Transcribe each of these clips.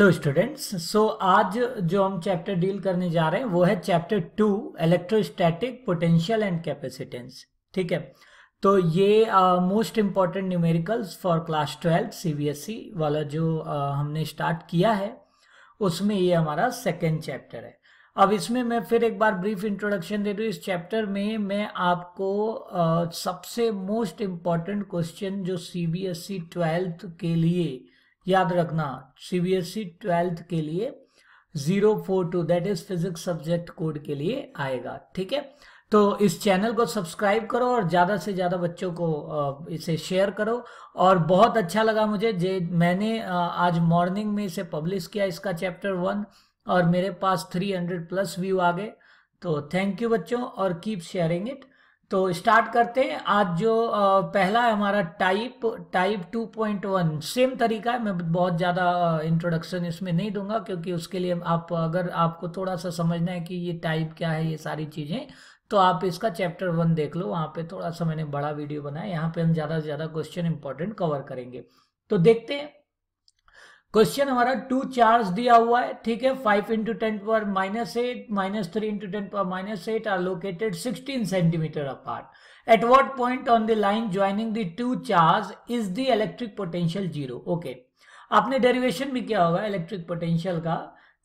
Hello students so आज जो हम चैप्टर डील करने जा रहे हैं वो है chapter two electrostatic potential and capacitance ठीक है तो ये most important numericals for class twelfth CBSE वाला जो uh, हमने स्टार्ट किया है उसमें ये हमारा सेकेंड चैप्टर है अब इसमें मैं फिर एक बार ब्रीफ इंट्रोडक्शन दे दूँ इस चैप्टर में मैं आपको uh, सबसे मोस्ट इम्पॉर्टेंट क्वेश्चन जो C B S E twelfth के लिए याद रखना सीबीएसई ट्वेल्थ e के लिए zero four two that is physics subject code के लिए आएगा ठीक है तो इस चैनल को सब्सक्राइब करो और ज़्यादा से ज़्यादा बच्चों को इसे शेयर करो और बहुत अच्छा लगा मुझे जे मैंने आज मॉर्निंग में इसे पब्लिश किया इसका चैप्टर वन और मेरे पास 300 प्लस व्यू आ गए तो थैंक यू बच्चों और कीप शेयरिंग इट तो स्टार्ट करते हैं आज जो पहला है हमारा टाइप टाइप 2.1 सेम तरीका है मैं बहुत ज़्यादा इंट्रोडक्शन इसमें नहीं दूंगा क्योंकि उसके लिए आप अगर आपको थोड़ा सा समझना है कि ये टाइप क्या है ये सारी चीज़ें तो आप इसका चैप्टर वन देख लो वहाँ पे थोड़ा सा मैंने बड़ा वीडियो बनाया यहाँ पे हम ज़्यादा से ज़्यादा क्वेश्चन इंपॉर्टेंट कवर करेंगे तो देखते हैं क्वेश्चन हमारा टू चार्ज दिया हुआ है ठीक है फाइव इंटू टेन पर minus eight minus three into ten पर minus eight are located sixteen centimetre apart at what point on the line joining the two charge is the electric potential zero okay आपने derivation भी किया होगा electric potential का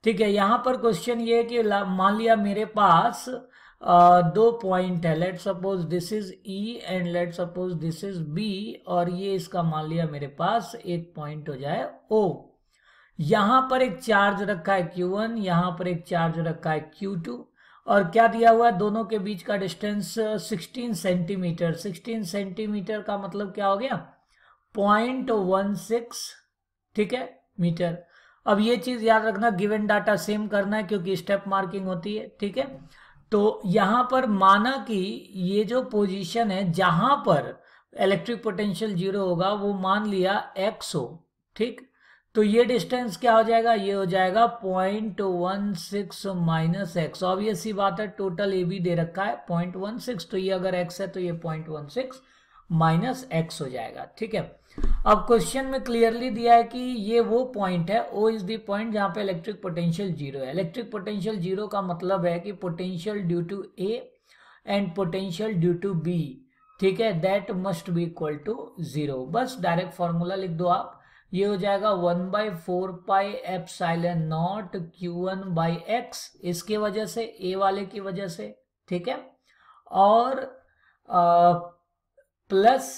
ठीक है यहाँ पर क्वेश्चन ये कि मान लिया मेरे पास दो पॉइंट है let suppose this is E and let suppose this is B और ये इसका मान लिया मेरे पास एक पॉइंट हो जाए ओ यहां पर एक चार्ज रखा है क्यू वन यहां पर एक चार्ज रखा है क्यू टू और क्या दिया हुआ है दोनों के बीच का डिस्टेंस 16 सेंटीमीटर 16 सेंटीमीटर का मतलब क्या हो गया पॉइंट वन सिक्स ठीक है मीटर अब ये चीज याद रखना गिवन डाटा सेम करना है क्योंकि स्टेप मार्किंग होती है ठीक है तो यहां पर माना कि ये जो पोजीशन है जहां पर इलेक्ट्रिक पोटेंशियल जीरो होगा वो मान लिया एक्स हो ठीक तो ये डिस्टेंस क्या हो जाएगा ये हो जाएगा point one six minus X obvious ही बात है टोटल ए बी दे रखा है पॉइंट वन सिक्स तो ये अगर एक्स है तो ये point one six minus X हो जाएगा ठीक है अब क्वेश्चन में क्लियरली दिया है कि ये वो पॉइंट है ओ इज दी पॉइंट जहां पे इलेक्ट्रिक पोटेंशियल जीरो है इलेक्ट्रिक पोटेंशियल जीरो का मतलब है कि potential due to A and potential due to B ठीक है that must be equal to zero बस डायरेक्ट फॉर्मूला लिख दो आप ये हो जाएगा one by four pi epsilon naught q one by X इसके वजह से ए वाले की वजह से ठीक है और आ, plus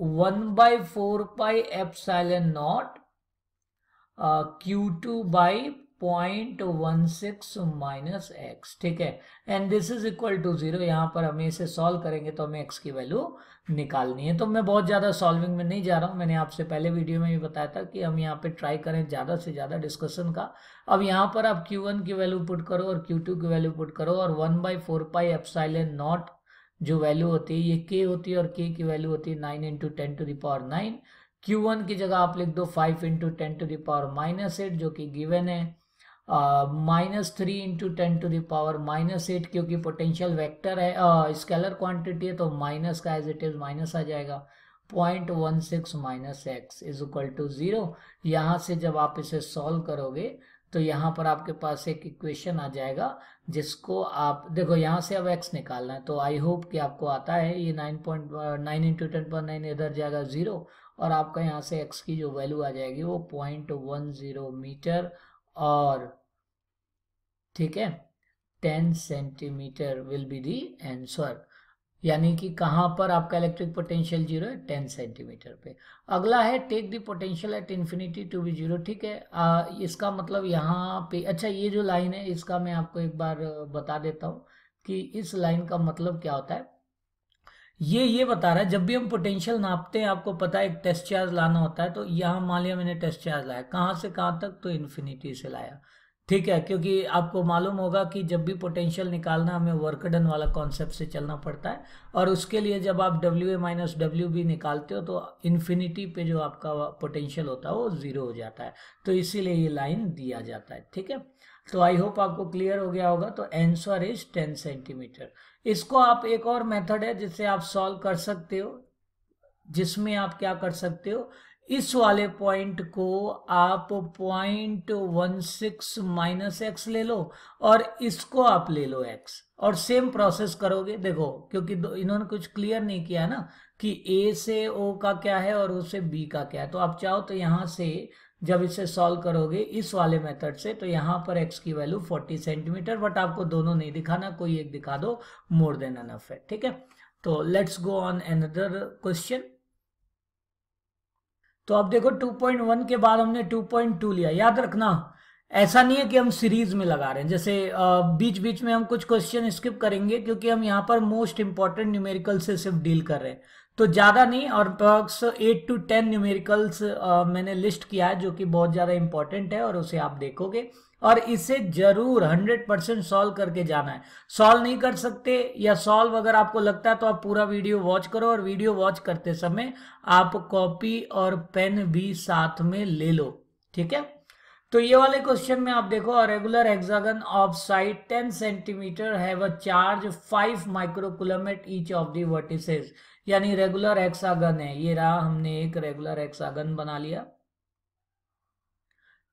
one by four pi epsilon naught q two by point one six minus X ठीक है and this is equal to zero यहाँ पर हमें इसे सॉल्व करेंगे तो हमें एक्स की वैल्यू निकालनी है तो मैं बहुत ज़्यादा सॉल्विंग में नहीं जा रहा हूँ मैंने आपसे पहले वीडियो में भी बताया था कि हम यहाँ पे ट्राई करें ज़्यादा से ज़्यादा डिस्कशन का अब यहाँ पर आप क्यू वन की वैल्यू पुट करो और क्यू टू की वैल्यू पुट करो और one by four pi epsilon naught जो वैल्यू होती है ये के होती है और के की वैल्यू होती है nine into ten to power nine q one की जगह आप लिख दो five into ten to power minus eight जो कि गिवन है minus three into ten to the power minus eight क्योंकि पोटेंशियल वेक्टर है स्केलर uh, क्वांटिटी है तो माइनस का एज इट इज माइनस आ जाएगा point one six minus X is equal to zero यहाँ से जब आप इसे सॉल्व करोगे तो यहाँ पर आपके पास एक इक्वेशन आ जाएगा जिसको आप देखो यहाँ से अब एक्स निकालना है तो आई होप कि आपको आता है ये nine point nine into ten point nine इधर जाएगा ज़ीरो और आपका यहाँ से एक्स की जो वैल्यू आ जाएगी वो पॉइंट वन ज़ीरो मीटर और ठीक है ten centimetre will be the answer यानी कि कहाँ पर आपका इलेक्ट्रिक पोटेंशियल जीरो है टेन सेंटीमीटर पे अगला है take the potential at infinity to be zero ठीक है आ, इसका मतलब यहाँ पे अच्छा ये जो लाइन है इसका मैं आपको एक बार बता देता हूँ कि इस लाइन का मतलब क्या होता है ये ये बता रहा है जब भी हम पोटेंशियल नापते हैं आपको पता है एक टेस्ट चार्ज लाना होता है तो यहाँ मान लिया मैंने टेस्ट चार्ज लाया कहाँ से कहाँ तक तो इन्फिनिटी से लाया ठीक है क्योंकि आपको मालूम होगा कि जब भी पोटेंशियल निकालना हमें वर्कडन वाला कॉन्सेप्ट से चलना पड़ता है और उसके लिए जब आप W A minus W B निकालते हो तो इन्फिनिटी पे जो आपका पोटेंशियल होता है वो ज़ीरो हो जाता है तो इसीलिए ये लाइन दिया जाता है ठीक है तो आई होप आपको क्लियर हो गया होगा तो आंसर इज 10 सेंटीमीटर इसको आप एक और मेथड है जिससे आप सॉल्व कर सकते हो जिसमें आप क्या कर सकते हो इस वाले पॉइंट को आप point one six minus X ले लो और इसको आप ले लो एक्स और सेम प्रोसेस करोगे देखो क्योंकि इन्होंने कुछ क्लियर नहीं किया ना कि ए से ओ का क्या है और उससे बी का क्या है तो आप चाहो तो यहां से जब इसे सॉल्व करोगे इस वाले मेथड से तो यहाँ पर एक्स की वैल्यू 40 सेंटीमीटर बट आपको दोनों नहीं दिखाना कोई एक दिखा दो मोर देन अनफ है ठीक है तो let's go on another question तो अब देखो 2.1 के बाद हमने 2.2 लिया याद रखना ऐसा नहीं है कि हम सीरीज में लगा रहे हैं जैसे बीच बीच में हम कुछ क्वेश्चन स्किप करेंगे क्योंकि हम यहाँ पर मोस्ट इंपॉर्टेंट न्यूमेरिकल से सिर्फ डील कर रहे हैं तो ज़्यादा नहीं और approx eight to ten numericals मैंने लिस्ट किया है जो कि बहुत ज़्यादा इंपॉर्टेंट है और उसे आप देखोगे और इसे जरूर 100 परसेंट सॉल्व करके जाना है सॉल्व नहीं कर सकते या सॉल्व अगर आपको लगता है तो आप पूरा वीडियो वॉच करो और वीडियो वॉच करते समय आप कॉपी और पेन भी साथ में ले लो ठीक है तो ये वाले क्वेश्चन में आप देखो regular hexagon of side 10 centimetre have a charge 5 microcoulomb each of the यानी रेगुलर एक्सागन है ये रहा हमने एक रेगुलर एक्सागन बना लिया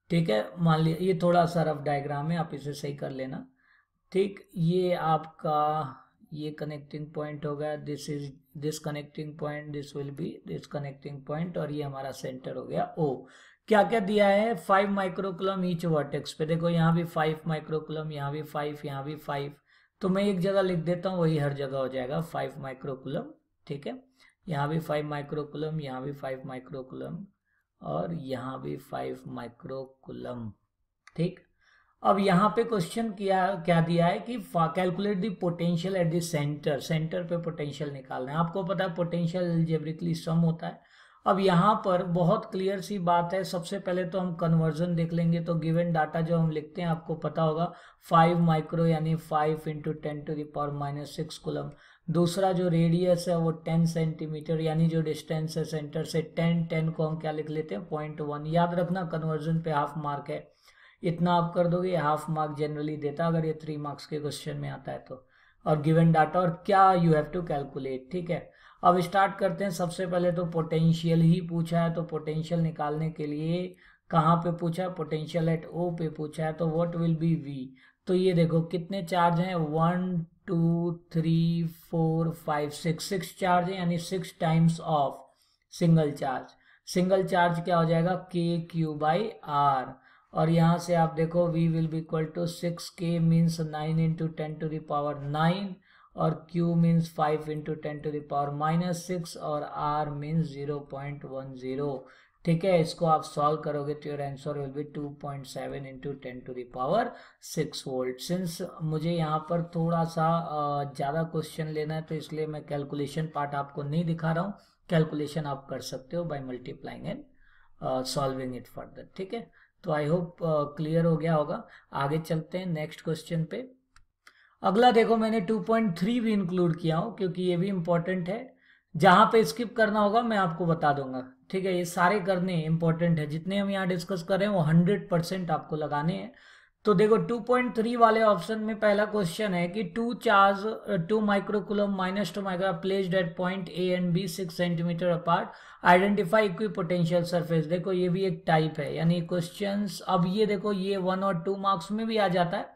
ठीक है मान लिया ये थोड़ा सा रफ डायग्राम है आप इसे सही कर लेना ठीक ये आपका ये कनेक्टिंग पॉइंट होगा this is this connecting point this will be this connecting point और ये हमारा सेंटर हो गया ओ क्या क्या दिया है फाइव माइक्रोकुलम ईच वर्टेक्स पे देखो यहाँ भी फाइव माइक्रोकुलम यहाँ भी फाइव यहाँ भी फाइव तो मैं एक जगह लिख देता हूँ वही हर जगह हो जाएगा फाइव माइक्रोकुलम ठीक है यहाँ भी फाइव माइक्रोकुलम यहाँ भी फाइव माइक्रोकुलम और यहाँ भी फाइव माइक्रोकुलम ठीक अब यहाँ पे क्वेश्चन किया क्या दिया है कि calculate the potential at the centre centre पे पोटेंशियल निकालना है आपको पता है पोटेंशियल एल्जेब्रिकली सम होता है अब यहाँ पर बहुत क्लियर सी बात है सबसे पहले तो हम कन्वर्जन देख लेंगे तो गिवन डाटा जो हम लिखते हैं आपको पता होगा फाइव माइक्रो यानी five into ten to the power minus six coulomb दूसरा जो रेडियस है वो टेन सेंटीमीटर यानी जो डिस्टेंस है सेंटर से टेन टेन को हम क्या लिख लेते हैं पॉइंट वन याद रखना कन्वर्जन पे हाफ मार्क है इतना आप कर दोगे हाफ मार्क जनरली देता अगर ये थ्री मार्क्स के क्वेश्चन में आता है तो और गिवन डाटा और क्या यू हैव टू कैलकुलेट ठीक है अब स्टार्ट करते हैं सबसे पहले तो पोटेंशियल ही पूछा है तो पोटेंशियल निकालने के लिए कहाँ पे पूछा है पोटेंशियल एट ओ पे पूछा है तो व्हाट विल बी वी तो ये देखो कितने चार्ज हैं one two three four five six six charge है यानी six times of single charge single charge क्या हो जाएगा के क्यू बाई आर और यहाँ से आप देखो V will be equal to six K means nine into ten to the power nine और Q means five into ten to the power minus six और R means zero point one zero ठीक है इसको आप सॉल्व करोगे तो your answer will be 2.7 point seven into ten to power six volt since मुझे यहाँ पर थोड़ा सा ज़्यादा क्वेश्चन लेना है तो इसलिए मैं कैलकुलेशन पार्ट आपको नहीं दिखा रहा हूँ कैलकुलेशन आप कर सकते हो by multiplying and solving it further ठीक है तो आई होप क्लियर हो गया होगा आगे चलते हैं नेक्स्ट क्वेश्चन पे अगला देखो मैंने 2.3 भी इंक्लूड किया हूँ क्योंकि ये भी इंपॉर्टेंट है जहां पे स्किप करना होगा मैं आपको बता दूंगा ठीक है ये सारे करने इंपॉर्टेंट है जितने हम यहाँ डिस्कस कर रहे हैं वो हंड्रेड परसेंट आपको लगाने हैं तो देखो 2.3 वाले ऑप्शन में पहला क्वेश्चन है कि two charge two microcoulomb minus two micro placed at point A and B six centimetre apart identify equipotential surface देखो ये भी एक टाइप है यानी क्वेश्चन अब ये देखो ये वन और टू मार्क्स में भी आ जाता है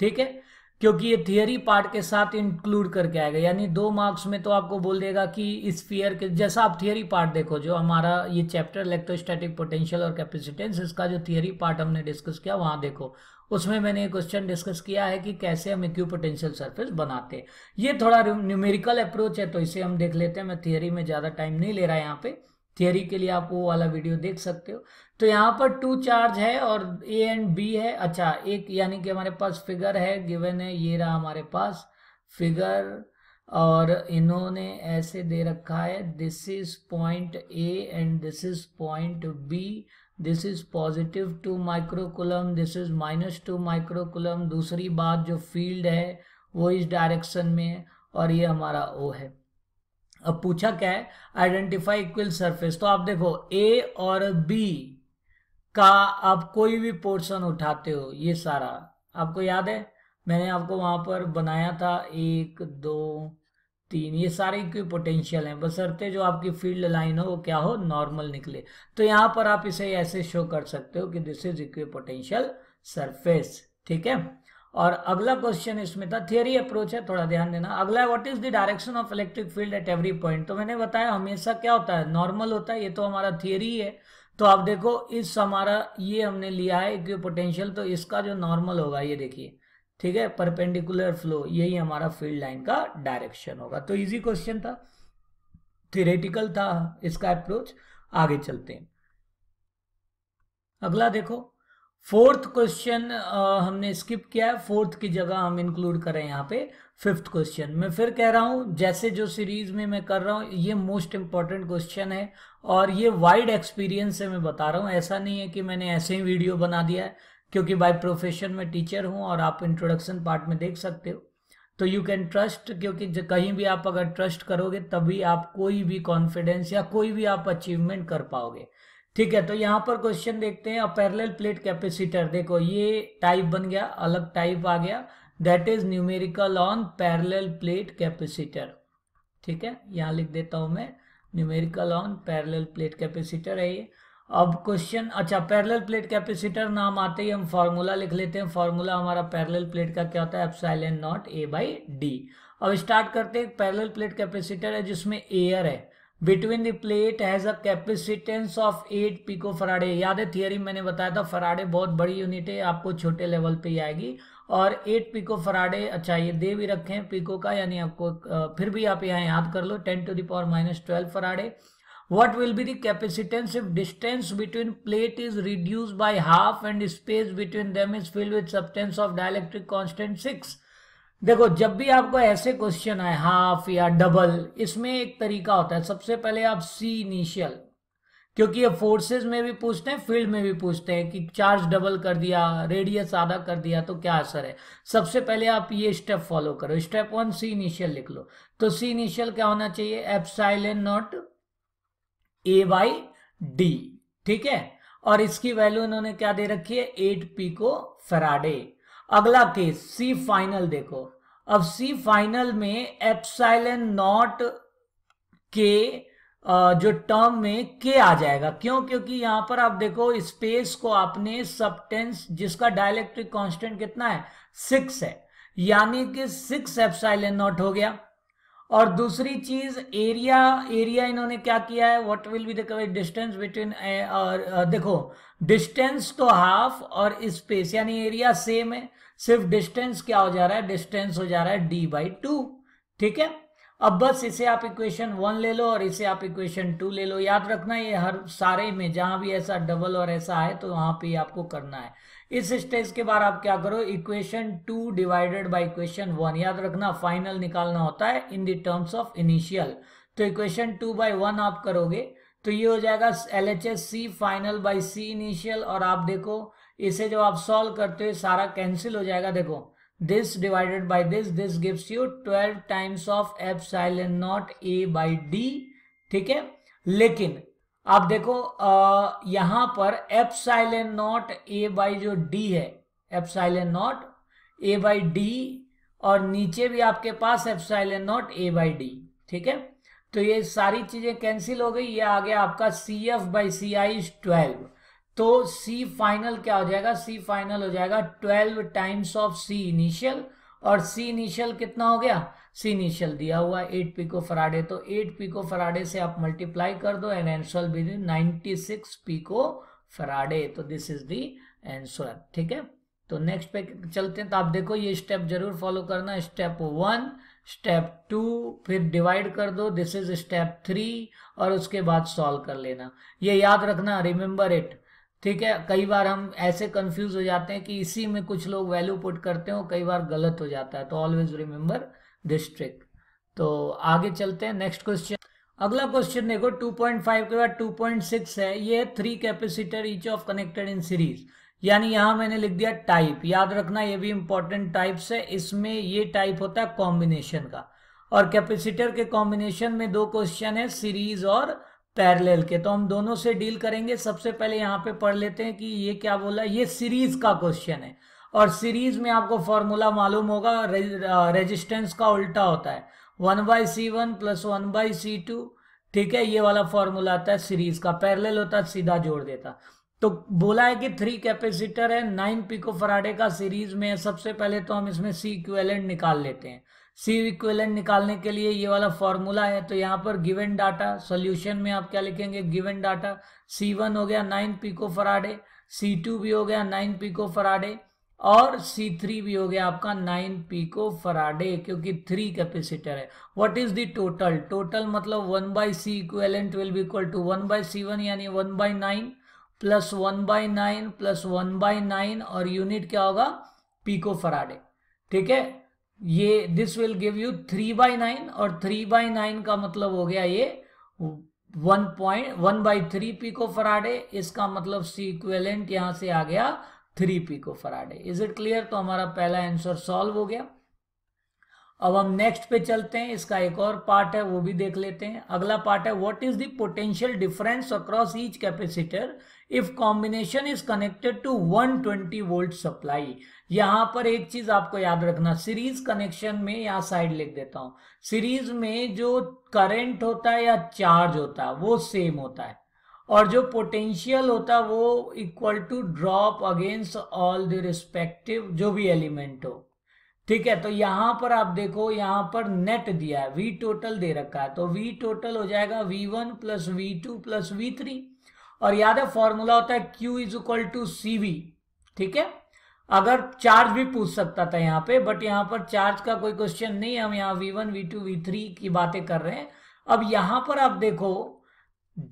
ठीक है क्योंकि ये थियरी पार्ट के साथ इंक्लूड करके आएगा यानी दो मार्क्स में तो आपको बोल देगा कि इस फियर के जैसा आप थियरी पार्ट देखो जो हमारा ये चैप्टर इलेक्ट्रोस्टैटिक पोटेंशियल और कैपेसिटेंस इसका जो थियरी पार्ट हमने डिस्कस किया वहाँ देखो उसमें मैंने ये क्वेश्चन डिस्कस किया है कि कैसे हम इक्यू पोटेंशियल सर्फेस बनाते ये थोड़ा न्यूमेरिकल अप्रोच है तो इसे हम देख लेते हैं मैं थियरी में ज़्यादा टाइम नहीं ले रहा है यहाँ पे थियरी के लिए आप वो वाला वीडियो देख सकते हो तो यहाँ पर टू चार्ज है और ए एंड बी है अच्छा एक यानी कि हमारे पास फिगर है गिवन है ये रहा हमारे पास फिगर और इन्होंने ऐसे दे रखा है this is point A and this is point B this is positive two microcoulomb this is minus two microcoulomb दूसरी बात जो फील्ड है वो इस डायरेक्शन में है और ये हमारा ओ है अब पूछा क्या है आइडेंटिफाई इक्वल सरफेस तो आप देखो ए और बी का आप कोई भी पोर्शन उठाते हो ये सारा आपको याद है मैंने आपको वहां पर बनाया था एक दो तीन ये सारे की पोटेंशियल हैं बसरते जो आपकी फील्ड लाइन हो वो क्या हो नॉर्मल निकले तो यहाँ पर आप इसे ऐसे शो कर सकते हो कि this is equipotential surface ठीक है और अगला क्वेश्चन इसमें था थियरी अप्रोच है थोड़ा ध्यान देना अगला what is the direction of electric field at every point तो मैंने बताया हमेशा क्या होता है नॉर्मल होता है ये तो हमारा थियरी है तो आप देखो इस हमारा ये हमने लिया है कि पोटेंशियल तो इसका जो नॉर्मल होगा ये देखिए ठीक है परपेंडिकुलर फ्लो यही हमारा फील्ड लाइन का डायरेक्शन होगा तो इजी क्वेश्चन था थिरेटिकल था इसका अप्रोच आगे चलते हैं अगला देखो फोर्थ क्वेश्चन हमने स्किप किया है फोर्थ की जगह हम इंक्लूड करें यहाँ पे फिफ्थ क्वेश्चन मैं फिर कह रहा हूँ जैसे जो सीरीज में मैं कर रहा हूँ ये मोस्ट इम्पॉर्टेंट क्वेश्चन है और ये वाइड एक्सपीरियंस से मैं बता रहा हूँ ऐसा नहीं है कि मैंने ऐसे ही वीडियो बना दिया है क्योंकि बाय प्रोफेशन में टीचर हूँ और आप इंट्रोडक्शन पार्ट में देख सकते हो तो यू कैन ट्रस्ट क्योंकि कहीं भी आप अगर ट्रस्ट करोगे तभी आप कोई भी कॉन्फिडेंस या कोई भी आप अचीवमेंट कर पाओगे ठीक है तो यहाँ पर क्वेश्चन देखते हैं पैरेलल प्लेट कैपेसिटर देखो ये टाइप बन गया अलग टाइप आ गया that is numerical on parallel plate capacitor ठीक है यहाँ लिख देता हूँ मैं numerical on parallel plate capacitor है ये अब क्वेश्चन अच्छा पैरेलल प्लेट कैपेसिटर नाम आते ही हम फार्मूला लिख लेते हैं फार्मूला हमारा पैरेलल प्लेट का क्या होता है N naught A by D अब स्टार्ट करते हैं पैरेलल प्लेट कैपेसिटर है जिसमें एयर है between the plate has a capacitance of eight pico picofarad याद है थियरी मैंने बताया था फराडे बहुत बड़ी यूनिट है आपको छोटे लेवल पे आएगी और एट पिको फराडे अच्छा ये दे भी रखे हैं पिको का यानी आपको फिर भी आप यहाँ याद कर लो ten to the power minus twelve farad what will be the capacitance if distance between plate is reduce by half and space between them is filled with substance of dielectric constant six देखो जब भी आपको ऐसे क्वेश्चन आए half या double इसमें एक तरीका होता है सबसे पहले आप सी इनिशियल क्योंकि ये फोर्सेस में भी पूछते हैं फील्ड में भी पूछते हैं कि चार्ज डबल कर दिया रेडियस आधा कर दिया तो क्या असर है सबसे पहले आप ये स्टेप फॉलो करो स्टेप वन सी इनिशियल लिख लो तो सी इनिशियल क्या होना चाहिए N naught A by D ठीक है और इसकी वैल्यू इन्होंने क्या दे रखी है एट पी को फराडे अगला केस सी फाइनल देखो अब सी फाइनल में एन नॉट के जो टर्म में के आ जाएगा क्यों क्योंकि यहां पर आप देखो स्पेस को आपने सबटेंस जिसका डायलेक्ट्रिक कांस्टेंट कितना है सिक्स है यानी कि सिक्स एप्साइलन नॉट हो गया और दूसरी चीज एरिया एरिया इन्होंने क्या किया है what will be the distance between और देखो डिस्टेंस तो हाफ और स्पेस यानी एरिया सेम है सिर्फ डिस्टेंस क्या हो जा रहा है डिस्टेंस हो जा रहा है डी बाई टू ठीक है अब बस इसे आप इक्वेशन वन ले लो और इसे आप इक्वेशन टू ले लो याद रखना ये हर सारे में जहां भी ऐसा डबल और ऐसा है तो वहां पे आपको करना है इस स्टेज के बाद आप क्या करो equation two divided by equation one याद रखना फाइनल निकालना होता है in the terms of initial तो इक्वेशन टू बाई वन आप करोगे तो ये हो जाएगा L H S C final by C initial और आप देखो इसे जब आप सॉल्व करते हो सारा कैंसिल हो जाएगा देखो this divided by this this gives you 12 times of epsilon not A by D ठीक है लेकिन आप देखो आ, यहां पर एप्साइलन नॉट ए बाई जो डी है epsilon not A by D और नीचे भी आपके पास epsilon not A by D ठीक है तो ये सारी चीजें कैंसिल हो गई ये आ गया आपका C F by C I twelve तो सी फाइनल क्या हो जाएगा सी फाइनल हो जाएगा twelve times of C initial और सी इनिशियल कितना हो गया सी इनिशियल दिया हुआ एट पीको फराडे तो एट पीको फराडे से आप मल्टीप्लाई कर दो and answer with ninety six pico farad तो दिस इज दी एंसर ठीक है तो नेक्स्ट पे चलते हैं तो आप देखो ये स्टेप जरूर फॉलो करना स्टेप वन स्टेप टू फिर डिवाइड कर दो दिस इज स्टेप थ्री और उसके बाद सॉल्व कर लेना ये याद रखना रिमेंबर इट ठीक है कई बार हम ऐसे कंफ्यूज हो जाते हैं कि इसी में कुछ लोग वैल्यू पुट करते हैं और कई बार गलत हो जाता है तो ऑलवेज रिमेंबर दिस ट्रिक तो आगे चलते हैं नेक्स्ट क्वेश्चन अगला क्वेश्चन देखो 2.5 के बाद 2.6 है ये three capacitor each of connected in series यानी यहां मैंने लिख दिया टाइप याद रखना ये भी इंपॉर्टेंट टाइप्स है इसमें ये टाइप होता है कॉम्बिनेशन का और कैपेसिटर के कॉम्बिनेशन में दो क्वेश्चन है सीरीज और पैरेलल के तो हम दोनों से डील करेंगे सबसे पहले यहाँ पे पढ़ लेते हैं कि ये क्या बोला ये सीरीज का क्वेश्चन है और सीरीज में आपको फॉर्मूला मालूम होगा रेजिस्टेंस का उल्टा होता है one by C one plus one by C two ठीक है ये वाला फॉर्मूला आता है सीरीज का पैरेलल होता है सीधा जोड़ देता तो बोला है कि थ्री कैपेसिटर है नाइन पिको फराडे का सीरीज में है सबसे पहले तो हम इसमें सी इक्वेलेंट निकाल लेते हैं सी इक्वलेंट निकालने के लिए ये वाला फॉर्मूला है तो यहाँ पर गिवन डाटा सॉल्यूशन में आप क्या लिखेंगे गिवन डाटा सी वन हो गया nine pico farad C two भी हो गया नाइन पीको फराडे और सी थ्री भी हो गया आपका नाइन पीको फराडे क्योंकि थ्री कैपेसिटर है what is the total total मतलब one by C equivalent will be equal to one by C one यानी one by nine plus one by nine plus one by nine और unit क्या होगा pico farad ठीक है ये this will give you three by nine और three by nine का मतलब हो गया ये one point one by three pico farad इसका मतलब सी इक्वेलेंट यहां से आ गया three pico farad is it clear तो हमारा पहला आंसर सॉल्व हो गया अब हम नेक्स्ट पे चलते हैं इसका एक और पार्ट है वो भी देख लेते हैं अगला पार्ट है what is the potential difference across each capacitor if combination is connected to 120 volt supply यहां पर एक चीज आपको याद रखना सीरीज कनेक्शन में या साइड लिख देता हूं सीरीज में जो करंट होता है या चार्ज होता है वो सेम होता है और जो पोटेंशियल होता है वो equal to drop against all the respective जो भी एलिमेंट हो ठीक है तो यहां पर आप देखो यहां पर नेट दिया है वी टोटल दे रखा है तो वी टोटल हो जाएगा V one plus V two plus V three और याद है फॉर्मूला होता है Q is equal to C ठीक है अगर चार्ज भी पूछ सकता था यहाँ पे बट यहाँ पर चार्ज का कोई क्वेश्चन नहीं है हम यहाँ टू वी थ्री की बातें कर रहे हैं अब यहाँ पर आप देखो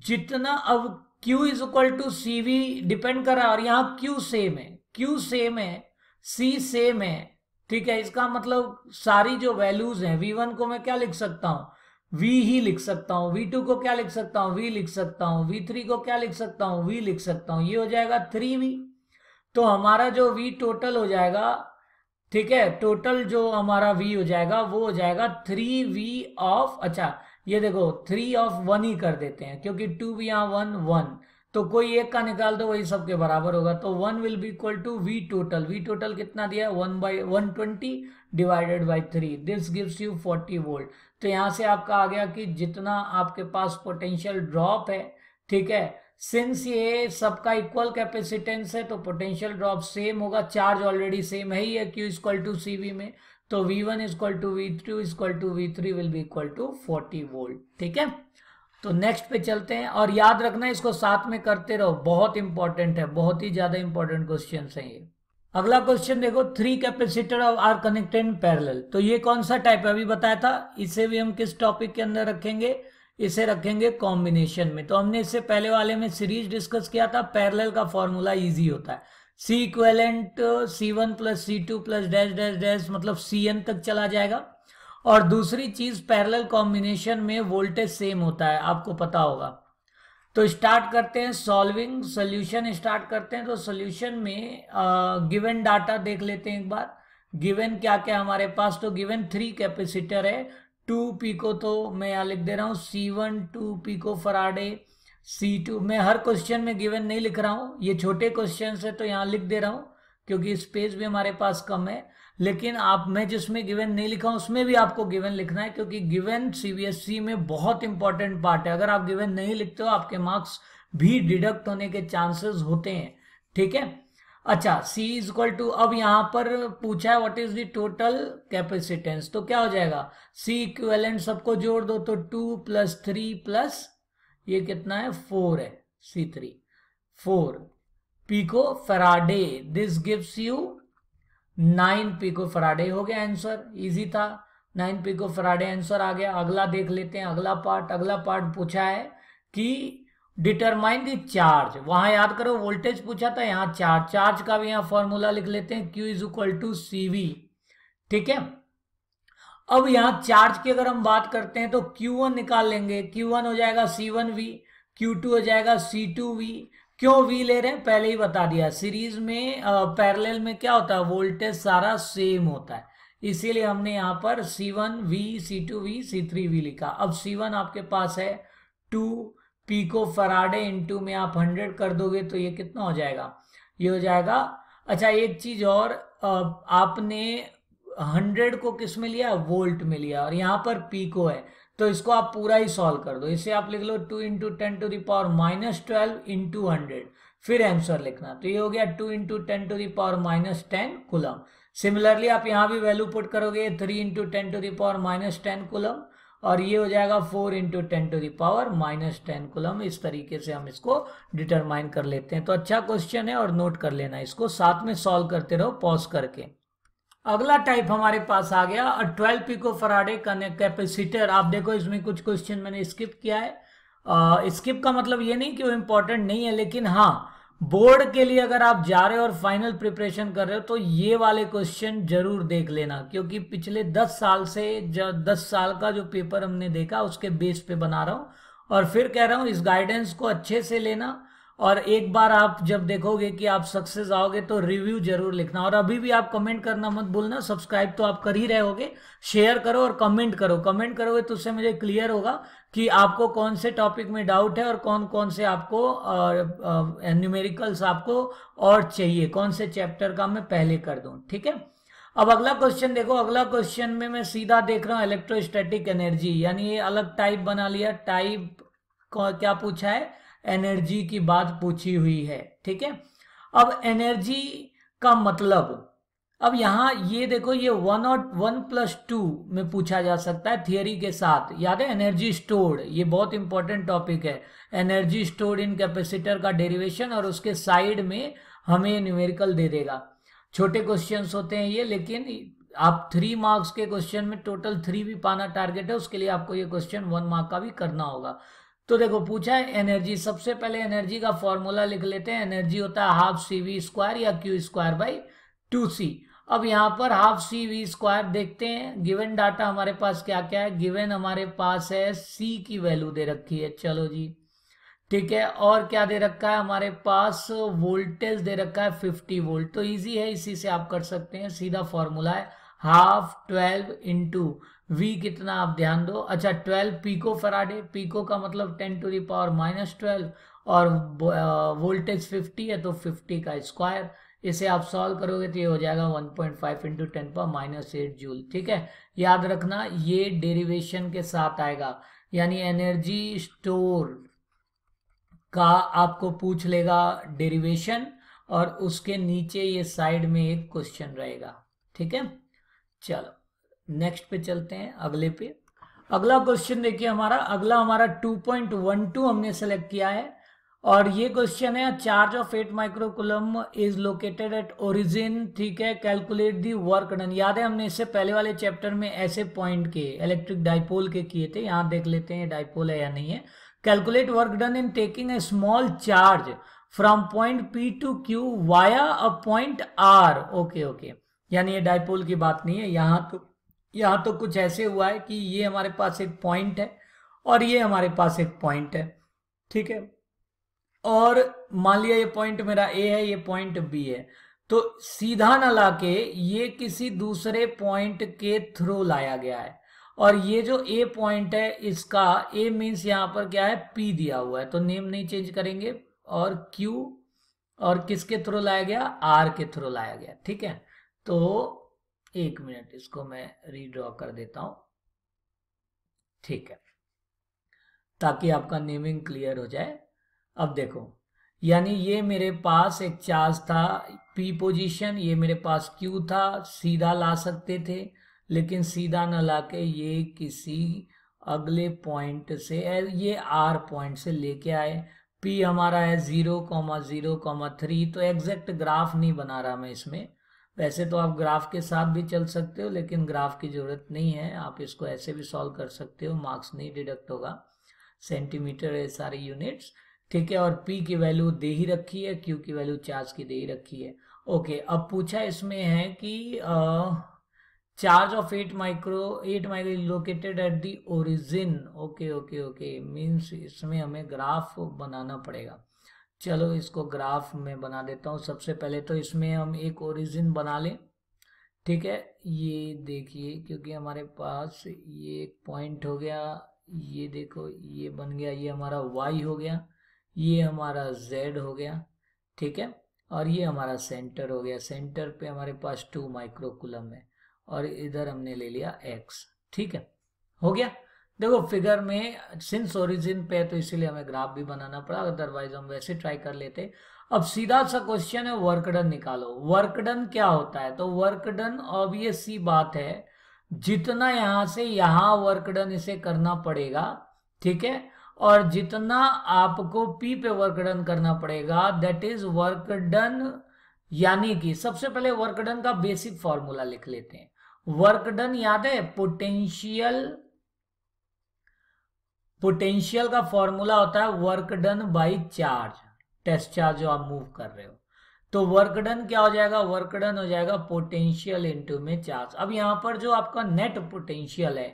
जितना अब Q is equal to C depend कर रहा है और यहाँ Q सेम है Q सेम है C सेम है ठीक है इसका मतलब सारी जो वैल्यूज हैं V1 को मैं क्या लिख सकता हूँ v ही लिख सकता हूं v2 को क्या लिख सकता हूं v लिख सकता हूं v3 को क्या लिख सकता हूं v लिख सकता हूं ये हो जाएगा थ्री वी तो हमारा जो v टोटल हो जाएगा ठीक है टोटल जो हमारा v हो जाएगा वो हो जाएगा थ्री वी ऑफ अच्छा ये देखो थ्री ऑफ वन ही कर देते हैं क्योंकि टू वी यहाँ वन वन तो कोई एक का निकाल दो वही सबके बराबर होगा तो one will be equal to V total V total कितना दिया one by one twenty divided by three this gives you forty volt तो यहाँ से आपका आ गया कि जितना आपके पास पोटेंशियल ड्रॉप है ठीक है सिंस ये सबका इक्वल कैपेसिटेंस है तो पोटेंशियल ड्रॉप सेम होगा चार्ज ऑलरेडी सेम है ही है Q is equal to C V में तो V one is equal to V two is equal to V three will be equal to forty volt ठीक है तो नेक्स्ट पे चलते हैं और याद रखना इसको साथ में करते रहो बहुत इंपॉर्टेंट है बहुत ही ज़्यादा इंपॉर्टेंट क्वेश्चन है ये अगला क्वेश्चन देखो three capacitor are connected in parallel तो ये कौन सा टाइप है अभी बताया था इसे भी हम किस टॉपिक के अंदर रखेंगे इसे रखेंगे कॉम्बिनेशन में तो हमने इससे पहले वाले में सीरीज डिस्कस किया था पैरेलल का फॉर्मूला इजी होता है C equivalent C one plus C two plus dash dash dash मतलब सी एन तक चला जाएगा और दूसरी चीज पैरेलल कॉम्बिनेशन में वोल्टेज सेम होता है आपको पता होगा तो स्टार्ट करते हैं सॉल्विंग सोल्यूशन स्टार्ट करते हैं तो सॉल्यूशन में गिवन डाटा देख लेते हैं एक बार गिवन क्या क्या हमारे पास तो गिवन थ्री कैपेसिटर है टू पी को तो मैं यहाँ लिख दे रहा हूँ C one two pico farad C two मैं हर क्वेश्चन में गिवन नहीं लिख रहा हूँ ये छोटे क्वेश्चन है तो यहाँ लिख दे रहा हूँ क्योंकि स्पेस भी हमारे पास कम है लेकिन आप मैं जिसमें गिवन नहीं लिखा उसमें भी आपको गिवन लिखना है क्योंकि गिवन सीबीएसई e में बहुत इंपॉर्टेंट पार्ट है अगर आप गिवन नहीं लिखते हो आपके मार्क्स भी डिडक्ट होने के चांसेस होते हैं ठीक है अच्छा सी इज इक्वल टू अब यहां पर पूछा है what is the total capacitance तो क्या हो जाएगा सी इक्वेलेंट सबको जोड़ दो तो टू प्लस थ्री प्लस ये कितना है फोर है C three four pico farad this gives you nine pico farad हो गया आंसर इजी था नाइन पिको फराडे आंसर आ गया अगला देख लेते हैं अगला पार्ट अगला पार्ट पूछा है कि डिटरमाइन द चार्ज वहां याद करो वोल्टेज पूछा था यहाँ चार्ज चार्ज का भी यहाँ फॉर्मूला लिख लेते हैं Q is equal to C V ठीक है अब यहाँ चार्ज की अगर हम बात करते हैं तो वन निकाल लेंगे वन हो जाएगा क्यू Q2 हो जाएगा C2V क्यों वी ले रहे हैं पहले ही बता दिया सीरीज में पैरेलल में क्या होता है वोल्टेज सारा सेम होता है इसीलिए हमने यहाँ पर C one V C two V C three V लिखा अब सी वन आपके पास है टू पीको फराडे टू में आप हंड्रेड कर दोगे तो ये कितना हो जाएगा ये हो जाएगा अच्छा एक चीज और आपने हंड्रेड को किस में लिया वोल्ट में लिया और यहाँ पर पीको है तो इसको आप पूरा ही सॉल्व कर दो इसे आप लिख लो two into ten to the power minus twelve into hundred फिर आंसर लिखना तो ये हो गया two into ten to the power minus ten coulomb similarly आप यहाँ भी वैल्यू पुट करोगे three into ten to the power minus ten coulomb और ये हो जाएगा four into ten to the power minus ten coulomb इस तरीके से हम इसको डिटरमाइन कर लेते हैं तो अच्छा क्वेश्चन है और नोट कर लेना इसको साथ में सॉल्व करते रहो पॉज करके अगला टाइप हमारे पास आ गया और ट्वेल्व पिको फराडे कैपेसिटर आप देखो इसमें कुछ क्वेश्चन मैंने स्किप किया है स्किप का मतलब ये नहीं कि वो इम्पोर्टेंट नहीं है लेकिन हाँ बोर्ड के लिए अगर आप जा रहे हो और फाइनल प्रिपरेशन कर रहे हो तो ये वाले क्वेश्चन जरूर देख लेना क्योंकि पिछले दस साल से दस साल का जो पेपर हमने देखा उसके बेस पे बना रहा हूँ और फिर कह रहा हूँ इस गाइडेंस को अच्छे से लेना और एक बार आप जब देखोगे कि आप सक्सेस आओगे तो रिव्यू जरूर लिखना और अभी भी आप कमेंट करना मत भूलना सब्सक्राइब तो आप कर ही रहे होगे शेयर करो और कमेंट करो कमेंट करोगे तो उससे मुझे क्लियर होगा कि आपको कौन से टॉपिक में डाउट है और कौन कौन से आपको न्यूमेरिकल्स आपको और चाहिए कौन से चैप्टर का मैं पहले कर दूँ ठीक है अब अगला क्वेश्चन देखो अगला क्वेश्चन में मैं सीधा देख रहा हूँ इलेक्ट्रोस्टैटिक एनर्जी यानी ये अलग टाइप बना लिया टाइप क्या पूछा है एनर्जी की बात पूछी हुई है ठीक है अब एनर्जी का मतलब अब यहाँ ये देखो ये वन और वन प्लस टू में पूछा जा सकता है थियोरी के साथ याद है एनर्जी स्टोर्ड ये बहुत इंपॉर्टेंट टॉपिक है एनर्जी स्टोर्ड इन कैपेसिटर का डेरिवेशन और उसके साइड में हमें न्यूमेरिकल दे देगा छोटे क्वेश्चंस होते हैं ये लेकिन आप थ्री मार्क्स के क्वेश्चन में टोटल थ्री भी पाना टारगेट है उसके लिए आपको ये क्वेश्चन वन मार्क का भी करना होगा तो देखो पूछा है एनर्जी सबसे पहले एनर्जी का फॉर्मूला लिख लेते हैं एनर्जी होता है हाफ सी वी स्क्वायर या Q square by two C अब यहाँ पर हाफ सी वी स्क्वायर देखते हैं गिवन डाटा हमारे पास क्या क्या है गिवन हमारे पास है सी की वैल्यू दे रखी है चलो जी ठीक है और क्या दे रखा है हमारे पास वोल्टेज दे रखा है फिफ्टी वोल्ट तो ईजी है इसी से आप कर सकते हैं सीधा फॉर्मूला है हाफ ट्वेल्व इंटू वी कितना आप ध्यान दो अच्छा ट्वेल्व पीको फराडे पीको का मतलब ten to the power minus twelve और वोल्टेज फिफ्टी है तो फिफ्टी का स्क्वायर इसे आप सॉल्व करोगे तो ये हो जाएगा one point five into ten power minus eight joule ठीक है याद रखना ये डेरिवेशन के साथ आएगा यानी एनर्जी स्टोर का आपको पूछ लेगा डेरिवेशन और उसके नीचे ये साइड में एक क्वेश्चन रहेगा ठीक है चलो नेक्स्ट पे चलते हैं अगले पे अगला क्वेश्चन देखिए हमारा अगला हमारा 2.12 हमने सेलेक्ट किया है और ये क्वेश्चन है charge of eight microcoulomb is located at origin ठीक है कैलकुलेट दी वर्क डन याद है हमने इससे पहले वाले चैप्टर में ऐसे पॉइंट के इलेक्ट्रिक डाइपोल के किए थे यहाँ देख लेते हैं डाइपोल है या नहीं है calculate work done in taking a small charge from point P to Q via a point R okay okay यानी ये डायपोल की बात नहीं है यहाँ तो यहाँ तो कुछ ऐसे हुआ है कि ये हमारे पास एक पॉइंट है और ये हमारे पास एक पॉइंट है ठीक है और मान लिया ये पॉइंट मेरा ए है ये पॉइंट बी है तो सीधा ना लाके ये किसी दूसरे पॉइंट के थ्रू लाया गया है और ये जो ए पॉइंट है इसका ए मीन्स यहाँ पर क्या है पी दिया हुआ है तो नेम नहीं चेंज करेंगे और क्यू और किसके थ्रू लाया गया आर के थ्रू लाया गया ठीक है तो एक मिनट इसको मैं रीड्रॉ कर देता हूं ठीक है ताकि आपका नेमिंग क्लियर हो जाए अब देखो यानी ये मेरे पास एक चार्ज था पी पोजीशन ये मेरे पास क्यू था सीधा ला सकते थे लेकिन सीधा न ला के ये किसी अगले पॉइंट से ये आर पॉइंट से लेके आए पी हमारा है zero comma zero comma three तो एग्जैक्ट ग्राफ नहीं बना रहा मैं इसमें वैसे तो आप ग्राफ के साथ भी चल सकते हो लेकिन ग्राफ की ज़रूरत नहीं है आप इसको ऐसे भी सॉल्व कर सकते हो मार्क्स नहीं डिडक्ट होगा सेंटीमीटर है सारे यूनिट्स ठीक है और पी की वैल्यू दे ही रखी है क्यू की वैल्यू चार्ज की दे ही रखी है ओके अब पूछा इसमें है कि आ, charge of eight micro eight micro located at the origin okay okay okay means इसमें हमें ग्राफ बनाना पड़ेगा चलो इसको ग्राफ में बना देता हूँ सबसे पहले तो इसमें हम एक ओरिजिन बना लें ठीक है ये देखिए क्योंकि हमारे पास ये एक पॉइंट हो गया ये देखो ये बन गया ये हमारा वाई हो गया ये हमारा जेड हो गया ठीक है और ये हमारा सेंटर हो गया सेंटर पे हमारे पास टू माइक्रोकुलम है और इधर हमने ले लिया एक्स ठीक है हो गया देखो फिगर में सिंस ओरिजिन पे तो इसीलिए हमें ग्राफ भी बनाना पड़ा अदरवाइज हम वैसे ट्राई कर लेते अब सीधा सा क्वेश्चन है वर्कडन निकालो वर्कडन क्या होता है तो वर्कडन ऑब्वियस सी बात है जितना यहां से यहां वर्कडन इसे करना पड़ेगा ठीक है और जितना आपको पी पे वर्कडन करना पड़ेगा दैट इज वर्कडन यानी कि सबसे पहले वर्कडन का बेसिक फॉर्मूला लिख लेते हैं वर्कडन याद है पोटेंशियल पोटेंशियल का फॉर्मूला होता है work done by charge test charge जो आप मूव कर रहे हो तो वर्क डन क्या हो जाएगा वर्क डन हो जाएगा पोटेंशियल इनटू में चार्ज अब यहां पर जो आपका नेट पोटेंशियल है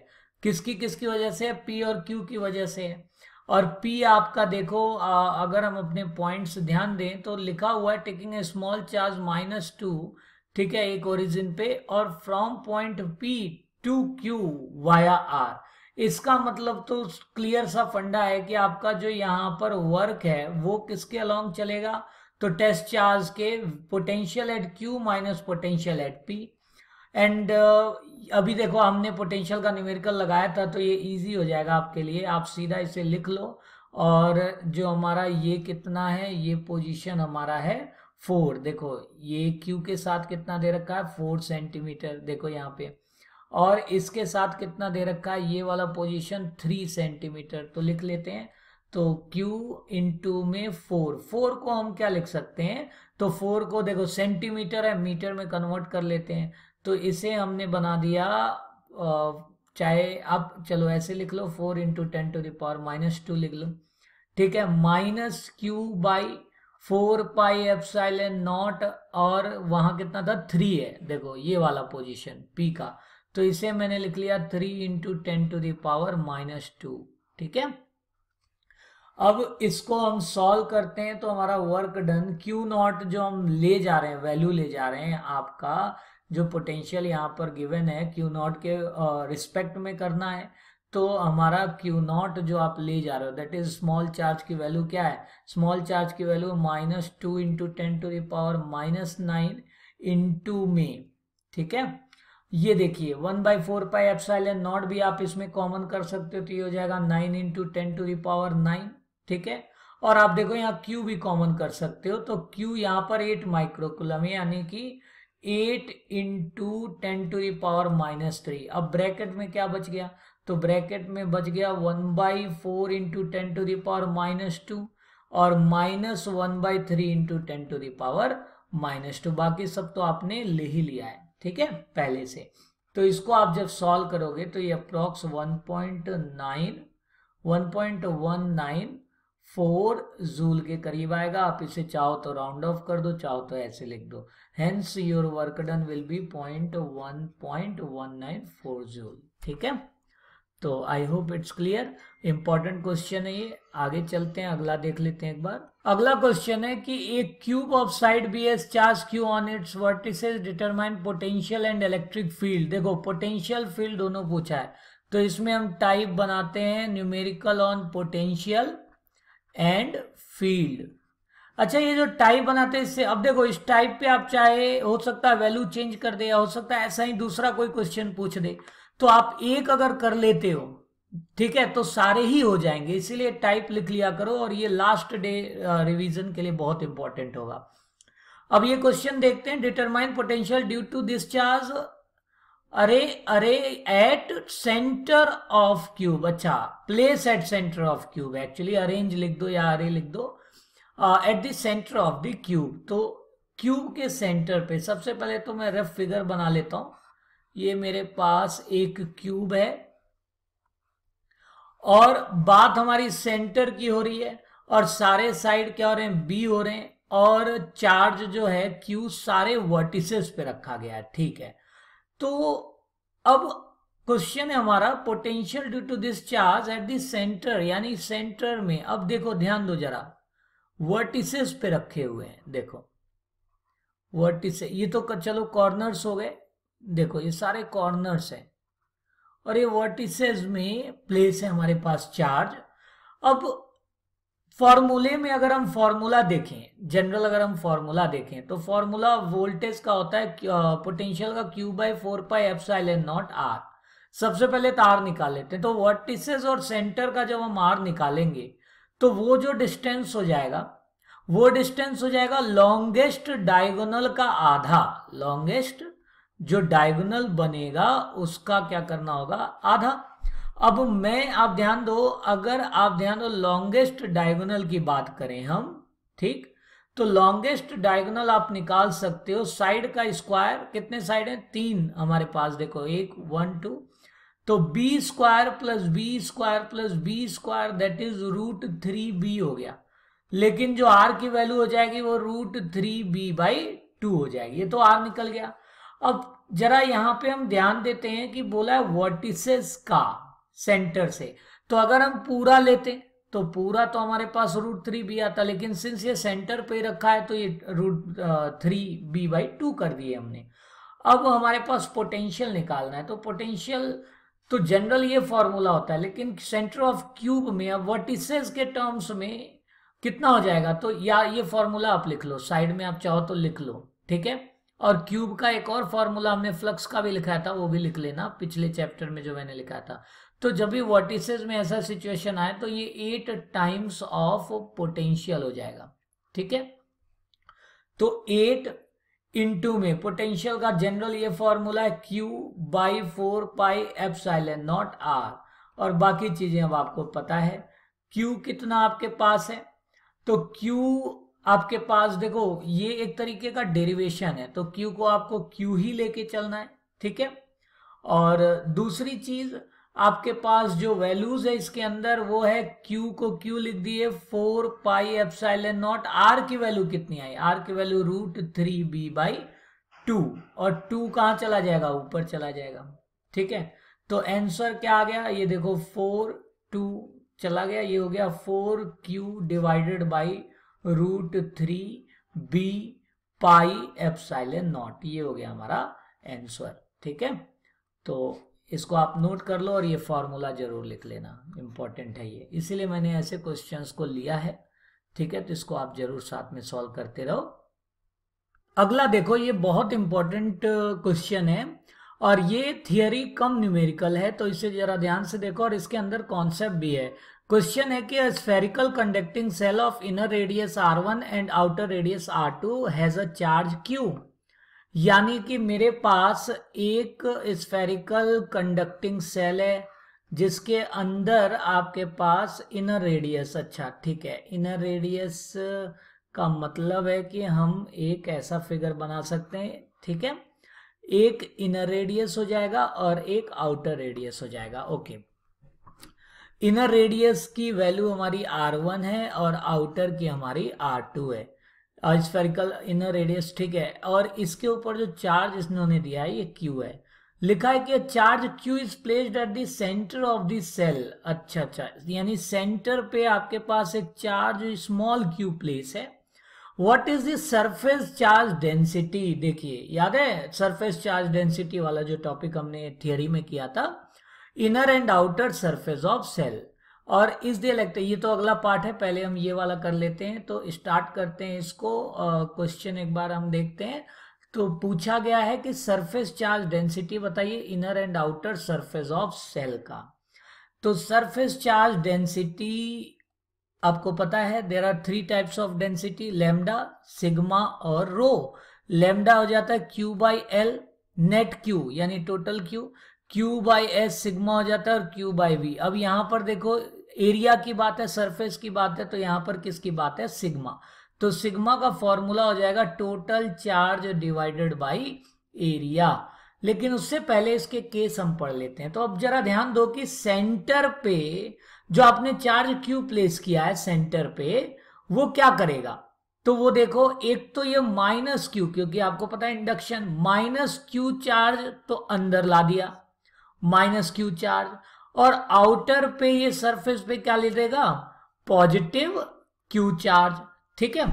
किसकी किसकी वजह से पी और क्यू की वजह से है और पी आपका देखो आ, अगर हम अपने पॉइंट्स ध्यान दें तो लिखा हुआ है taking a small charge minus two ठीक है एक ओरिजिन पे और from point P to Q via R इसका मतलब तो क्लियर सा फंडा है कि आपका जो यहाँ पर वर्क है वो किसके अलोंग चलेगा तो टेस्ट चार्ज के potential at Q minus potential at P and अभी देखो हमने पोटेंशियल का न्यूमेरिकल लगाया था तो ये इजी हो जाएगा आपके लिए आप सीधा इसे लिख लो और जो हमारा ये कितना है ये पोजीशन हमारा है फोर देखो ये क्यू के साथ कितना दे रखा है फोर सेंटीमीटर देखो यहाँ पे और इसके साथ कितना दे रखा है ये वाला पोजीशन थ्री सेंटीमीटर तो लिख लेते हैं तो Q इंटू में फोर फोर को हम क्या लिख सकते हैं तो फोर को देखो सेंटीमीटर है मीटर में कन्वर्ट कर लेते हैं तो इसे हमने बना दिया चाहे आप चलो ऐसे लिख लो four into ten to the power minus two लिख लो ठीक है minus Q by four pi epsilon not और वहां कितना था थ्री है देखो ये वाला पोजीशन पी का तो इसे मैंने लिख लिया three into ten to the power minus two ठीक है अब इसको हम सॉल्व करते हैं तो हमारा वर्क डन क्यू नॉट जो हम ले जा रहे हैं वैल्यू ले जा रहे हैं आपका जो पोटेंशियल यहां पर गिवन है क्यू नॉट के रिस्पेक्ट में करना है तो हमारा क्यू नॉट जो आप ले जा रहे हो दैट इज स्मॉल चार्ज की वैल्यू क्या है स्मॉल चार्ज की value minus two into ten to the power minus nine into में ठीक है ये देखिए one by four pi epsilon not भी आप इसमें कॉमन कर सकते हो तो ये हो जाएगा nine into ten to the power nine ठीक है और आप देखो यहाँ Q भी कॉमन कर सकते हो तो Q यहाँ पर एट माइक्रोकुलम है यानी कि eight into ten to the power minus three अब ब्रैकेट में क्या बच गया तो ब्रैकेट में बच गया one by four into ten to the power minus two और minus one by three into ten to the power minus two बाकी सब तो आपने ले ही लिया है ठीक है पहले से तो इसको आप जब सॉल्व करोगे तो ये अप्रॉक्स 1.9 1.194 फोर जूल के करीब आएगा आप इसे चाहो तो राउंड ऑफ कर दो चाहो तो ऐसे लिख दो hence your work done will be point one point one nine four joule ठीक है तो I hope it's clear important question है ये आगे चलते हैं अगला देख लेते हैं एक बार अगला क्वेश्चन है कि एक cube of side B has charge Q on its vertices determine potential and electric field देखो पोटेंशियल फील्ड दोनों पूछा है तो इसमें हम टाइप बनाते हैं numerical on potential and field अच्छा ये जो टाइप बनाते हैं इससे अब देखो इस टाइप पे आप चाहे हो सकता है वैल्यू चेंज कर दे या हो सकता है ऐसा ही दूसरा कोई क्वेश्चन पूछ दे तो आप एक अगर कर लेते हो ठीक है तो सारे ही हो जाएंगे इसीलिए टाइप लिख लिया करो और ये लास्ट डे रिवीजन के लिए बहुत इंपॉर्टेंट होगा अब ये क्वेश्चन देखते हैं determine potential due to this charge are are at center of cube अच्छा place at center of cube actually arrange लिख दो या अरे लिख दो at the centre of the cube तो क्यूब के सेंटर पे सबसे पहले तो मैं रफ फिगर बना लेता हूं ये मेरे पास एक क्यूब है और बात हमारी सेंटर की हो रही है और सारे साइड क्या हो रहे हैं बी हो रहे हैं और चार्ज जो है क्यू सारे वर्टिसेस पे रखा गया है ठीक है तो अब क्वेश्चन है हमारा potential due to this charge at this center यानी सेंटर में अब देखो ध्यान दो जरा वर्टिसेस पे रखे हुए हैं देखो वर्टिस ये तो चलो कॉर्नर्स हो गए देखो ये सारे कॉर्नर्स हैं और ये वर्टिसेस में प्लेस है हमारे पास चार्ज अब फॉर्मूले में अगर हम फॉर्मूला देखें जनरल अगर हम फॉर्मूला देखें तो फॉर्मूला वोल्टेज का होता है पोटेंशियल का Q by four pi epsilon not R सबसे पहले तो आर निकाल लेते हैं तो वर्टिसेस और सेंटर का जब हम आर निकालेंगे तो वो जो डिस्टेंस हो जाएगा वो डिस्टेंस हो जाएगा लॉन्गेस्ट डायगोनल का आधा लॉन्गेस्ट जो डायगोनल बनेगा उसका क्या करना होगा आधा अब मैं आप ध्यान दो अगर आप ध्यान दो लॉन्गेस्ट डायगोनल की बात करें हम ठीक तो लॉन्गेस्ट डायगोनल आप निकाल सकते हो साइड का स्क्वायर कितने साइड है तीन हमारे पास देखो एक वन टू तो b square plus b square plus b square that is root three b हो गया लेकिन जो आर की वैल्यू हो जाएगी वो root three b by two हो जाएगी ये तो आर निकल गया अब जरा यहां पे हम ध्यान देते हैं कि बोला है वर्टिसेस का सेंटर से तो अगर हम पूरा लेते तो पूरा तो हमारे पास रूट थ्री भी आता लेकिन सिंस ये सेंटर पे रखा है तो ये root three b by two कर दिए हमने अब हमारे पास पोटेंशियल निकालना है तो पोटेंशियल तो जनरल ये फॉर्मूला होता है लेकिन सेंटर ऑफ क्यूब में अब वर्टिसेस के टर्म्स में कितना हो जाएगा तो या ये फॉर्मूला आप लिख लो साइड में आप चाहो तो लिख लो ठीक है और क्यूब का एक और फॉर्मूला हमने फ्लक्स का भी लिखा था वो भी लिख लेना पिछले चैप्टर में जो मैंने लिखा था तो जब भी वर्टिसेस में ऐसा सिचुएशन आए तो ये एट टाइम्स ऑफ पोटेंशियल हो जाएगा ठीक है तो एट इंटू में पोटेंशियल का जनरल ये फॉर्मूला है q by four pi epsilon naught r और बाकी चीजें अब आपको पता है क्यू कितना आपके पास है तो क्यू आपके पास देखो ये एक तरीके का डेरिवेशन है तो क्यू को आपको क्यू ही लेके चलना है ठीक है और दूसरी चीज आपके पास जो वैल्यूज है इसके अंदर वो है क्यू को क्यू लिख दिए four pi epsilon naught r की वैल्यू कितनी आई आर की value root three b by two और टू कहाँ चला जाएगा ऊपर चला जाएगा ठीक है तो आंसर क्या आ गया ये देखो फोर टू चला गया ये हो गया four q divided by root three b pi epsilon naught ये हो गया हमारा आंसर ठीक है तो इसको आप नोट कर लो और ये फॉर्मूला जरूर लिख लेना इंपॉर्टेंट है ये इसीलिए मैंने ऐसे क्वेश्चंस को लिया है ठीक है तो इसको आप जरूर साथ में सॉल्व करते रहो अगला देखो ये बहुत इंपॉर्टेंट क्वेश्चन है और ये थियरी कम न्यूमेरिकल है तो इसे जरा ध्यान से देखो और इसके अंदर कॉन्सेप्ट भी है क्वेश्चन है कि spherical conducting shell of inner radius r one and outer radius r two has a charge q यानी कि मेरे पास एक स्फेरिकल कंडक्टिंग सेल है जिसके अंदर आपके पास इनर रेडियस अच्छा ठीक है इनर रेडियस का मतलब है कि हम एक ऐसा फिगर बना सकते हैं ठीक है एक इनर रेडियस हो जाएगा और एक आउटर रेडियस हो जाएगा ओके okay. इनर रेडियस की वैल्यू हमारी आर वन है और आउटर की हमारी आर टू है स्फेरिकल इनर रेडियस ठीक है और इसके ऊपर जो चार्ज इसने दिया है ये क्यू है लिखा है कि charge q is placed at the centre of the shell अच्छा अच्छा यानी सेंटर पे आपके पास एक चार्ज स्मॉल क्यू प्लेस है what is the surface charge density देखिए याद है सरफेस चार्ज डेंसिटी वाला जो टॉपिक हमने थियरी में किया था inner and outer surface of shell और इस दिए लगते ये तो अगला पार्ट है पहले हम ये वाला कर लेते हैं तो स्टार्ट करते हैं इसको क्वेश्चन एक बार हम देखते हैं तो पूछा गया है कि सरफेस चार्ज डेंसिटी बताइए inner and outer surface of shell का तो सरफेस चार्ज डेंसिटी आपको पता है there are three types of density lambda sigma और रो लेमडा हो जाता है q by l net q यानी total q q by s sigma हो जाता है और क्यू बाई वी अब यहां पर देखो एरिया की बात है सरफेस की बात है तो यहां पर किसकी बात है सिग्मा तो सिग्मा का फॉर्मूला हो जाएगा total charge divided by area लेकिन उससे पहले इसके केस हम पढ़ लेते हैं तो अब जरा ध्यान दो कि सेंटर पे जो आपने चार्ज क्यू प्लेस किया है सेंटर पे वो क्या करेगा तो वो देखो एक तो ये माइनस क्यू क्योंकि आपको पता है इंडक्शन माइनस क्यू चार्ज तो अंदर ला दिया माइनस क्यू चार्ज और आउटर पे ये सरफेस पे क्या ले देगा पॉजिटिव क्यू चार्ज ठीक है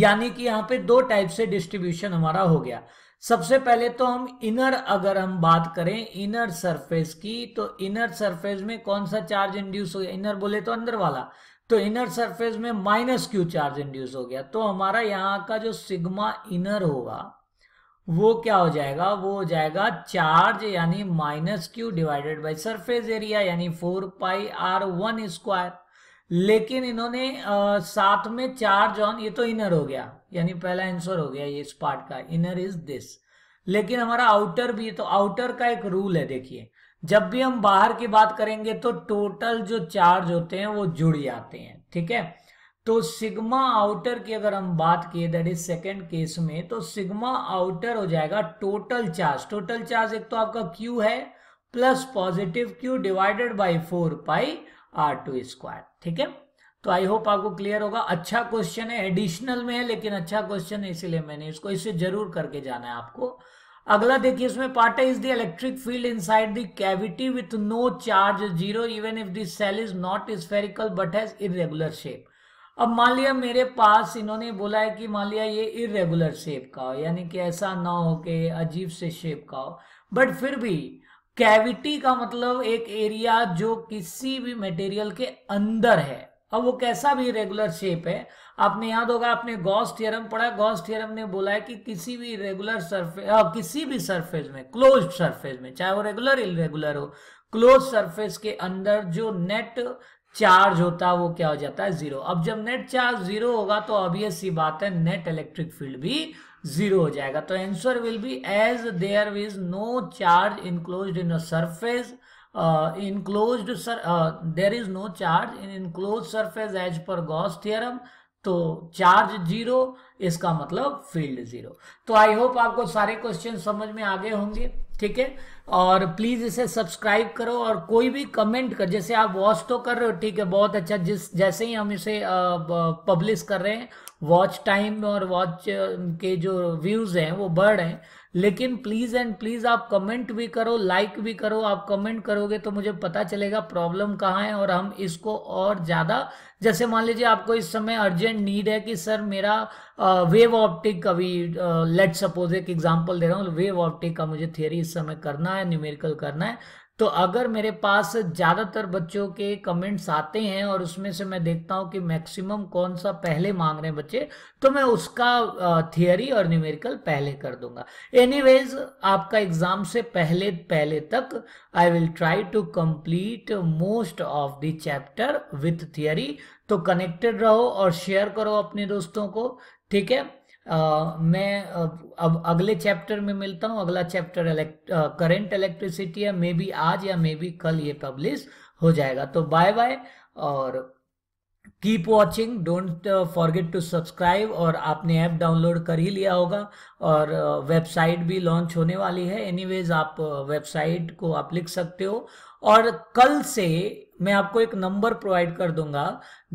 यानी कि यहाँ पे दो टाइप से डिस्ट्रीब्यूशन हमारा हो गया सबसे पहले तो हम इनर अगर हम बात करें इनर सरफेस की तो इनर सरफेस में कौन सा चार्ज इंड्यूस हो गया इनर बोले तो अंदर वाला तो इनर सरफेस में माइनस क्यू चार्ज इंड्यूस हो गया तो हमारा यहाँ का जो सिग्मा इनर होगा वो क्या हो जाएगा वो हो जाएगा चार्ज यानी minus q divided by surface area यानी four pi r one square लेकिन इन्होंने आ, साथ में चार्ज ऑन ये तो इनर हो गया यानी पहला आंसर हो गया ये इस पार्ट का इनर इज दिस लेकिन हमारा आउटर भी तो आउटर का एक रूल है देखिए जब भी हम बाहर की बात करेंगे तो टोटल जो चार्ज होते हैं वो जुड़ जाते हैं ठीक है तो सिग्मा आउटर की अगर हम बात किए दैट इज सेकेंड केस में तो सिग्मा आउटर हो जाएगा टोटल चार्ज टोटल चार्ज एक तो आपका क्यू है plus positive q divided by four pi r two square ठीक है तो आई होप आपको क्लियर होगा अच्छा क्वेश्चन है एडिशनल में है लेकिन अच्छा क्वेश्चन है इसीलिए मैंने इसको इसे जरूर करके जाना है आपको अगला देखिए इसमें part is the electric field side the cavity with no charge zero even if the shell is not spherical but has irregular shape अब मान लिया मेरे पास इन्होंने बोला है कि मान लिया ये इरेगुलर शेप का हो यानी कि ऐसा ना हो कि अजीब से शेप का हो बट फिर भी कैविटी का मतलब एक एरिया जो किसी भी मटेरियल के अंदर है अब वो कैसा भी रेगुलर शेप है आपने याद होगा आपने गॉस थ्योरम पढ़ा गॉस थ्योरम ने बोला है कि किसी भी रेगुलर सरफेस किसी भी सरफेस में क्लोज सरफेस में चाहे वो रेगुलर इरेगुलर हो क्लोज सरफेस के अंदर जो नेट चार्ज होता है वो क्या हो जाता है जीरो अब जब नेट चार्ज जीरो होगा तो ऑब्वियस सी बात है नेट इलेक्ट्रिक फील्ड भी जीरो हो जाएगा तो answer will be as there is no charge enclose in surface enclose there is no charge in enclose surface as per Gauss theorem तो चार्ज जीरो इसका मतलब फील्ड जीरो तो I hope आपको सारे क्वेश्चन समझ में आगे होंगे ठीक है और प्लीज़ इसे सब्सक्राइब करो और कोई भी कमेंट कर जैसे आप वॉच तो कर रहे हो ठीक है बहुत अच्छा जिस जैसे ही हम इसे पब्लिश कर रहे हैं वॉच टाइम और वॉच के जो व्यूज़ हैं वो बढ़ रहे हैं लेकिन प्लीज एंड प्लीज आप कमेंट भी करो लाइक भी करो आप कमेंट करोगे तो मुझे पता चलेगा प्रॉब्लम कहाँ है और हम इसको और ज्यादा जैसे मान लीजिए आपको इस समय अर्जेंट नीड है कि सर मेरा वेव ऑप्टिक अभी लेट सपोज एक एग्जांपल दे रहा हूँ वेव ऑप्टिक का मुझे थियोरी इस समय करना है न्यूमेरिकल करना है तो अगर मेरे पास ज़्यादातर बच्चों के कमेंट्स आते हैं और उसमें से मैं देखता हूँ कि मैक्सिमम कौन सा पहले मांग रहे हैं बच्चे तो मैं उसका थियरी और न्यूमेरिकल पहले कर दूंगा एनीवेज आपका एग्जाम से पहले पहले तक I will try to complete most of the chapter with theory तो कनेक्टेड रहो और शेयर करो अपने दोस्तों को ठीक है मैं अब, अब अगले चैप्टर में मिलता हूँ अगला चैप्टर इलेक्ट करेंट इलेक्ट्रिसिटी है मे बी आज या मे बी कल ये पब्लिश हो जाएगा तो बाय बाय और keep watching don't forget to subscribe और आपने ऐप डाउनलोड कर ही लिया होगा और वेबसाइट भी लॉन्च होने वाली है एनीवेज आप वेबसाइट को आप लिख सकते हो और कल से मैं आपको एक नंबर प्रोवाइड कर दूंगा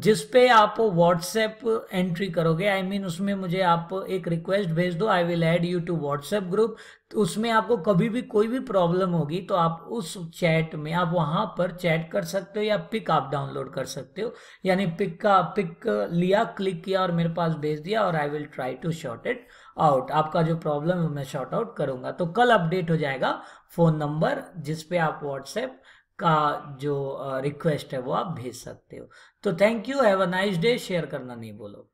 जिस पे आप व्हाट्सएप एंट्री करोगे आई I मीन mean, उसमें मुझे आप एक रिक्वेस्ट भेज दो I will add you to WhatsApp group उसमें आपको कभी भी कोई भी प्रॉब्लम होगी तो आप उस चैट में आप वहां पर चैट कर सकते हो या पिक आप डाउनलोड कर सकते हो यानी पिक का पिक लिया क्लिक किया और मेरे पास भेज दिया और I will try to short it out आपका जो प्रॉब्लम है मैं शॉर्ट आउट करूंगा तो कल अपडेट हो जाएगा फोन नंबर जिसपे आप व्हाट्सएप का जो रिक्वेस्ट है वो आप भेज सकते हो तो thank you have a nice day share करना नहीं बोलो